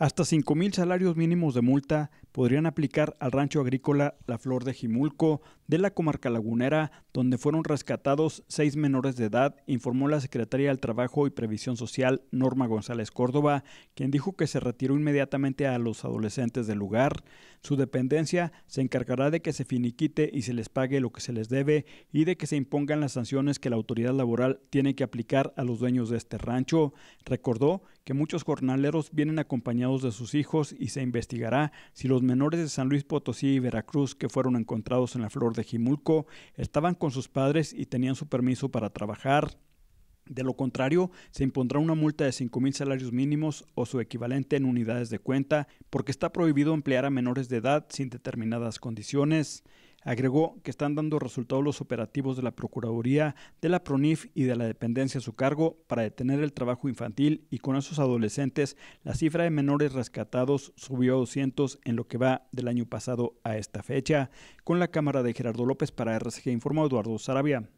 Hasta 5.000 mil salarios mínimos de multa podrían aplicar al rancho agrícola La Flor de Jimulco de la comarca lagunera, donde fueron rescatados seis menores de edad, informó la secretaria del Trabajo y Previsión Social, Norma González Córdoba, quien dijo que se retiró inmediatamente a los adolescentes del lugar. Su dependencia se encargará de que se finiquite y se les pague lo que se les debe y de que se impongan las sanciones que la autoridad laboral tiene que aplicar a los dueños de este rancho. Recordó que muchos jornaleros vienen acompañados de sus hijos y se investigará si los menores de San Luis Potosí y Veracruz que fueron encontrados en la flor de Jimulco estaban con sus padres y tenían su permiso para trabajar, de lo contrario, se impondrá una multa de 5,000 salarios mínimos o su equivalente en unidades de cuenta, porque está prohibido emplear a menores de edad sin determinadas condiciones. Agregó que están dando resultados los operativos de la Procuraduría, de la PRONIF y de la dependencia a su cargo para detener el trabajo infantil y con esos adolescentes la cifra de menores rescatados subió a 200 en lo que va del año pasado a esta fecha. Con la cámara de Gerardo López para RCG informó Eduardo Sarabia.